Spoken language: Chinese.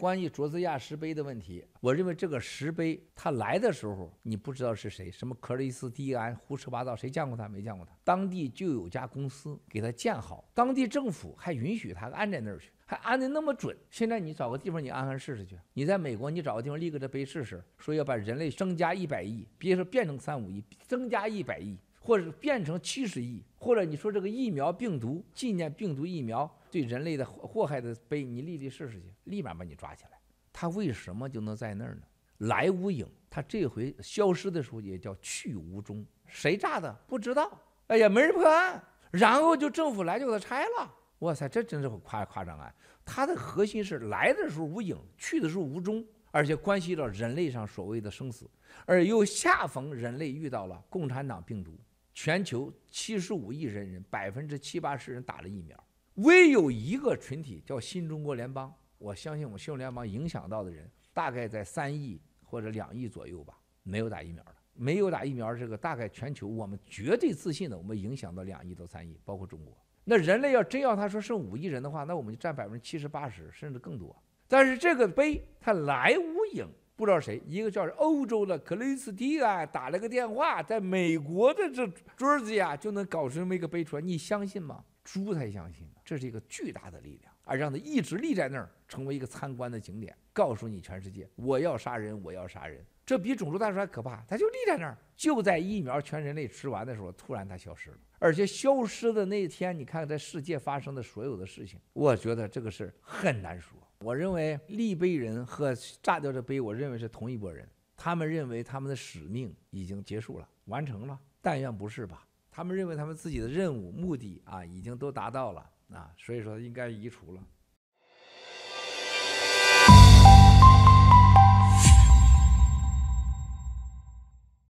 关于卓斯亚石碑的问题，我认为这个石碑它来的时候，你不知道是谁，什么克里斯蒂安，胡说八道，谁见过他？没见过他。当地就有家公司给他建好，当地政府还允许他安在那儿去，还安的那么准。现在你找个地方，你安安试试去。你在美国，你找个地方立个这碑试试。说要把人类增加一百亿，别说变成三五亿，增加一百亿，或者变成七十亿，或者你说这个疫苗病毒纪念病毒疫苗。对人类的祸祸害的，碑，你立立试试去，立马把你抓起来。他为什么就能在那儿呢？来无影，他这回消失的时候也叫去无踪。谁炸的不知道？哎呀，没人破案。然后就政府来就给他拆了。哇塞，这真是夸夸张啊！它的核心是来的时候无影，去的时候无踪，而且关系到人类上所谓的生死，而又恰逢人类遇到了共产党病毒，全球七十五亿人人，百分之七八十人打了疫苗。唯有一个群体叫新中国联邦，我相信我们新联邦影响到的人大概在三亿或者两亿左右吧，没有打疫苗的，没有打疫苗这个大概全球我们绝对自信的，我们影响到两亿到三亿，包括中国。那人类要真要他说剩五亿人的话，那我们就占百分之七十、八十甚至更多。但是这个碑他来无影，不知道谁，一个叫是欧洲的克里斯蒂啊，打了个电话，在美国的这桌子呀就能搞出这么一个碑出来，你相信吗？猪才相信这是一个巨大的力量，而让它一直立在那儿，成为一个参观的景点，告诉你全世界：我要杀人，我要杀人。这比种族大战还可怕。它就立在那儿，就在疫苗全人类吃完的时候，突然它消失了。而且消失的那天，你看看在世界发生的所有的事情，我觉得这个事儿很难说。我认为立碑人和炸掉这碑，我认为是同一拨人。他们认为他们的使命已经结束了，完成了。但愿不是吧？他们认为他们自己的任务目的啊已经都达到了啊，所以说应该移除了。